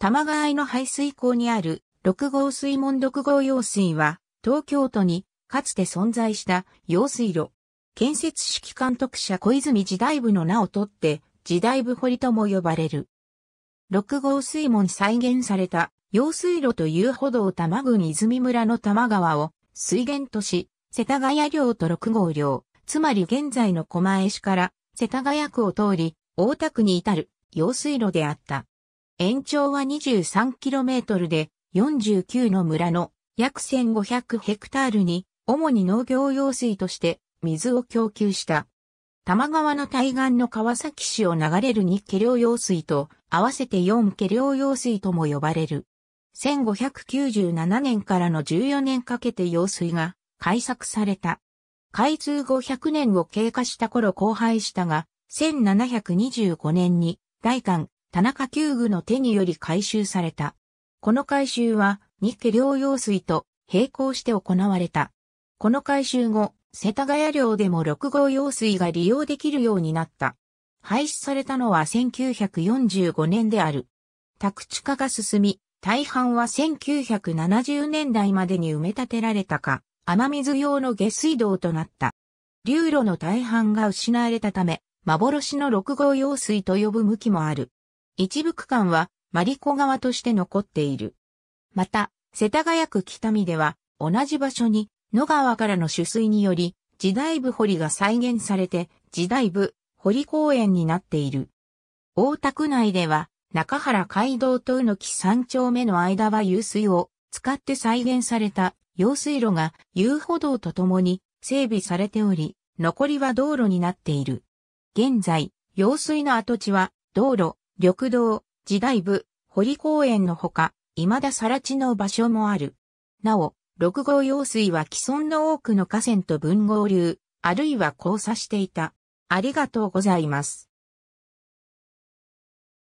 玉川井の排水溝にある六号水門六号用水は、東京都にかつて存在した用水路。建設指揮監督者小泉時代部の名をとって、時代部堀とも呼ばれる。六号水門再現された用水路という歩道多摩郡泉村の多摩川を水源とし、世田谷寮と六号寮、つまり現在の狛江市から世田谷区を通り、大田区に至る用水路であった。延長は 23km で49の村の約1500ヘクタールに主に農業用水として水を供給した。多摩川の対岸の川崎市を流れる2下量用水と合わせて4下量用水とも呼ばれる。1597年からの14年かけて用水が開削された。開通後100年を経過した頃荒廃したが、1725年に大韓田中急具の手により回収された。この回収は、日家療養水と並行して行われた。この回収後、世田谷寮でも6号用水が利用できるようになった。廃止されたのは1945年である。宅地化が進み、大半は1970年代までに埋め立てられたか、雨水用の下水道となった。流路の大半が失われたため、幻の6号用水と呼ぶ向きもある。一部区間は、マリコ川として残っている。また、世田谷区北見では、同じ場所に、野川からの取水により、時代部堀が再現されて、時代部堀公園になっている。大田区内では、中原街道と宇の木三丁目の間は湧水を使って再現された用水路が遊歩道とともに整備されており、残りは道路になっている。現在、用水の跡地は道路、緑道、時代部、堀公園のほか、未だ更地の場所もある。なお、六号用水は既存の多くの河川と文合流、あるいは交差していた。ありがとうございます。